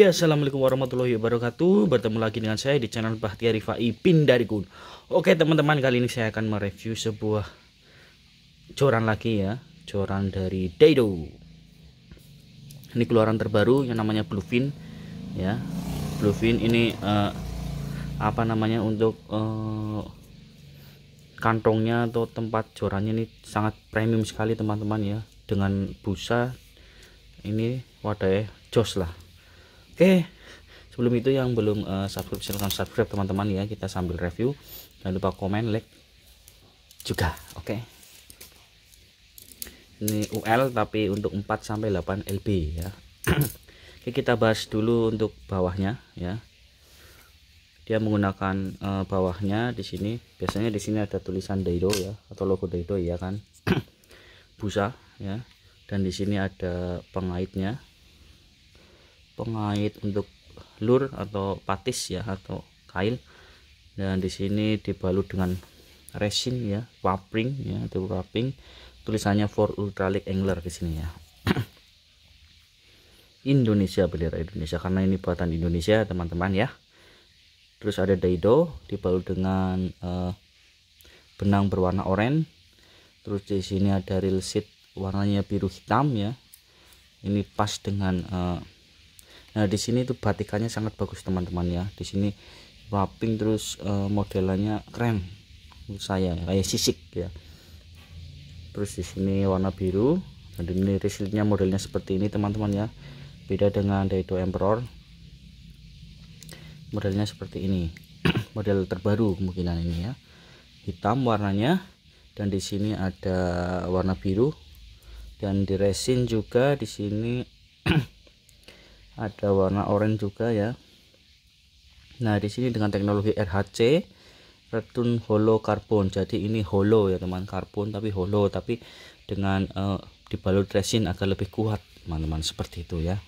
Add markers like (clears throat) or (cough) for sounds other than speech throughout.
Oke, Assalamualaikum warahmatullahi wabarakatuh Bertemu lagi dengan saya di channel Bahtiar Rifai dari Gun Oke teman-teman, kali ini saya akan mereview sebuah Joran lagi ya Joran dari Daido Ini keluaran terbaru yang namanya Bluefin ya. Bluefin ini uh, Apa namanya untuk uh, Kantongnya atau tempat jorannya ini sangat premium sekali teman-teman ya Dengan busa Ini wadah eh, jos lah Oke, sebelum itu yang belum uh, subscribe silahkan subscribe teman-teman ya. Kita sambil review. Jangan lupa komen, like juga. Oke. Ini UL tapi untuk 4 sampai 8 LB ya. (clears throat) Oke, kita bahas dulu untuk bawahnya ya. Dia menggunakan uh, bawahnya di sini. Biasanya di sini ada tulisan Daido ya atau logo Daido ya kan. (clears throat) Busa ya. Dan di sini ada pengaitnya pengait untuk lur atau patis ya atau kail dan di sini dibalut dengan resin ya wrapping ya itu wrapping tulisannya for ultralight angler di sini ya (clears throat) Indonesia bendera Indonesia karena ini buatan Indonesia teman-teman ya terus ada daido dibalut dengan uh, benang berwarna oranye terus di sini ada reel sheet warnanya biru hitam ya ini pas dengan uh, Nah, di sini itu batikannya sangat bagus teman-teman ya. Di sini wrapping terus uh, modelannya keren menurut saya kayak sisik ya. Terus di sini warna biru dan ini resilnya modelnya seperti ini teman-teman ya. Beda dengan Daito Emperor. Modelnya seperti ini. (clears throat) Model terbaru kemungkinan ini ya. Hitam warnanya dan di sini ada warna biru dan di resin juga di sini (clears throat) ada warna orange juga ya nah di sini dengan teknologi RHC Retun Holo Carbon, jadi ini Holo ya teman karbon tapi Holo tapi dengan uh, dibalut resin agar lebih kuat teman-teman seperti itu ya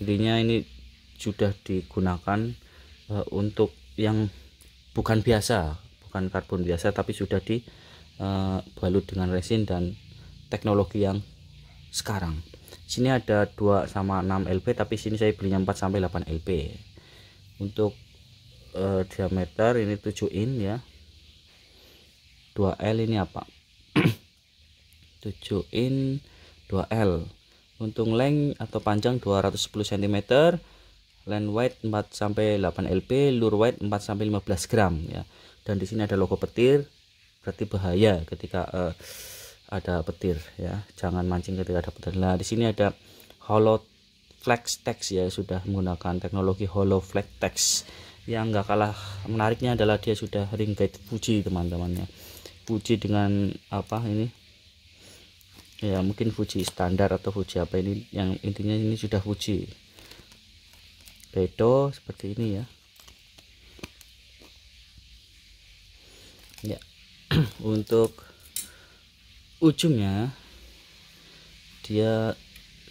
intinya ini sudah digunakan uh, untuk yang bukan biasa bukan karbon biasa tapi sudah dibalut eh, dengan resin dan teknologi yang sekarang sini ada 2 sama 6 LP tapi sini saya belinya 4 sampai 8 LP untuk uh, diameter ini 7 in ya 2L ini apa 7 (clears throat) in 2L untung length atau panjang 210 cm length white 4 sampai 8 LP lure white 4 sampai 15 gram ya dan di sini ada logo petir berarti bahaya ketika uh, ada petir ya jangan mancing ketika ada petir nah di sini ada hollow flex text ya sudah menggunakan teknologi hollow flex text yang nggak kalah menariknya adalah dia sudah ring guide Fuji teman-temannya Fuji dengan apa ini ya mungkin Fuji standar atau Fuji apa ini yang intinya ini sudah Fuji bedo seperti ini ya ya (clears throat) untuk ujungnya dia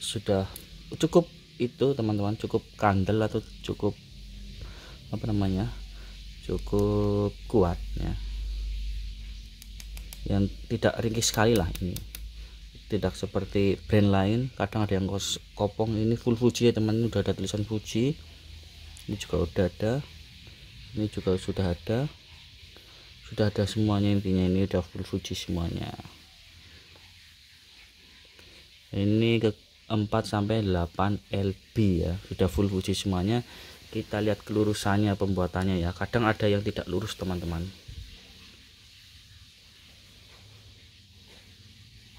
sudah cukup itu teman-teman cukup kandel atau cukup apa namanya cukup kuat ya yang tidak ringkih sekali lah ini tidak seperti brand lain kadang ada yang kos kopong ini full Fuji ya teman udah ada tulisan Fuji ini juga udah ada ini juga sudah ada sudah ada semuanya intinya ini udah full Fuji semuanya ini ke 4 sampai 8 LB ya sudah full fuji semuanya kita lihat kelurusannya pembuatannya ya kadang ada yang tidak lurus teman-teman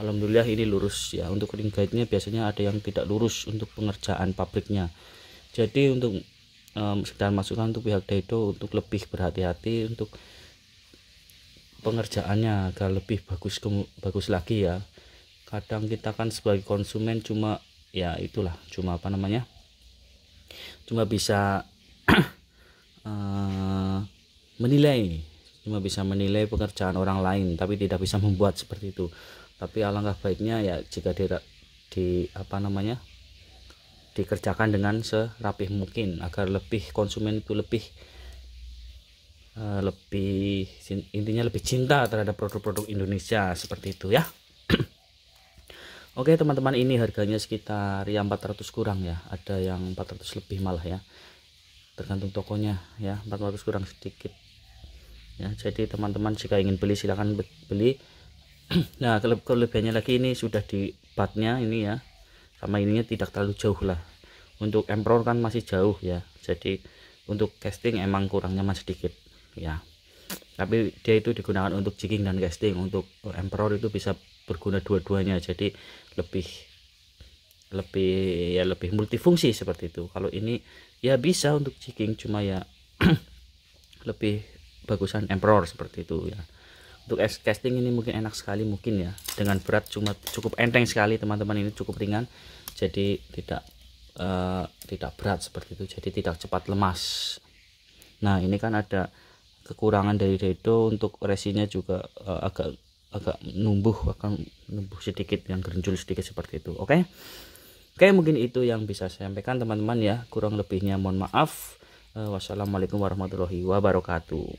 Alhamdulillah ini lurus ya untuk ring guide-nya biasanya ada yang tidak lurus untuk pengerjaan pabriknya jadi untuk um, sekedar masukan untuk pihak Daido untuk lebih berhati-hati untuk pengerjaannya agar lebih bagus bagus lagi ya kadang kita kan sebagai konsumen cuma ya itulah cuma apa namanya cuma bisa uh, (clears throat) menilai cuma bisa menilai pekerjaan orang lain tapi tidak bisa membuat seperti itu tapi alangkah baiknya ya jika di, di apa namanya dikerjakan dengan serapih mungkin agar lebih konsumen itu lebih eh, lebih intinya lebih cinta terhadap produk-produk Indonesia seperti itu ya Oke teman-teman ini harganya sekitar ya 400 kurang ya ada yang 400 lebih malah ya tergantung tokonya ya 400 kurang sedikit ya jadi teman-teman jika ingin beli silahkan beli (clears throat) nah kelebihannya lagi ini sudah di batnya ini ya sama ininya tidak terlalu jauh lah untuk emperor kan masih jauh ya jadi untuk casting emang kurangnya masih sedikit ya tapi dia itu digunakan untuk jigging dan casting untuk emperor itu bisa berguna dua-duanya jadi lebih lebih ya lebih multifungsi seperti itu kalau ini ya bisa untuk jigging cuma ya (clears throat) lebih bagusan emperor seperti itu ya untuk casting ini mungkin enak sekali mungkin ya dengan berat cuma cukup enteng sekali teman-teman ini cukup ringan jadi tidak uh, tidak berat seperti itu jadi tidak cepat lemas nah ini kan ada kekurangan dari Dedo untuk resinya juga uh, agak agak numbuh akan numbuh sedikit yang gerenjul sedikit seperti itu oke okay? oke mungkin itu yang bisa saya sampaikan teman-teman ya kurang lebihnya mohon maaf eh, wassalamualaikum warahmatullahi wabarakatuh